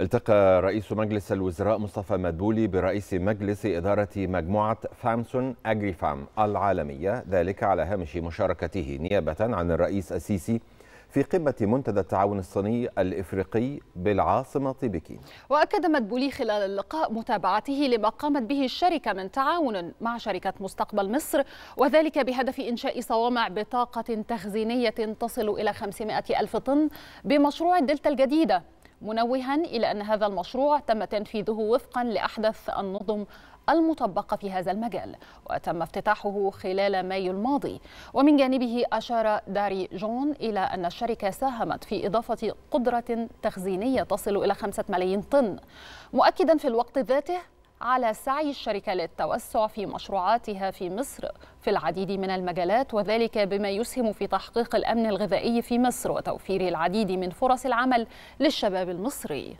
التقى رئيس مجلس الوزراء مصطفى مدبولي برئيس مجلس إدارة مجموعة فامسون أجري فام العالمية ذلك على هامش مشاركته نيابة عن الرئيس السيسي في قمة منتدى التعاون الصيني الإفريقي بالعاصمة بكين وأكد مدبولي خلال اللقاء متابعته لما قامت به الشركة من تعاون مع شركة مستقبل مصر وذلك بهدف إنشاء صوامع بطاقة تخزينية تصل إلى 500 ألف طن بمشروع الدلتا الجديدة منوها إلى أن هذا المشروع تم تنفيذه وفقا لأحدث النظم المطبقة في هذا المجال وتم افتتاحه خلال مايو الماضي ومن جانبه أشار داري جون إلى أن الشركة ساهمت في إضافة قدرة تخزينية تصل إلى خمسة ملايين طن مؤكدا في الوقت ذاته على سعي الشركة للتوسع في مشروعاتها في مصر في العديد من المجالات وذلك بما يسهم في تحقيق الأمن الغذائي في مصر وتوفير العديد من فرص العمل للشباب المصري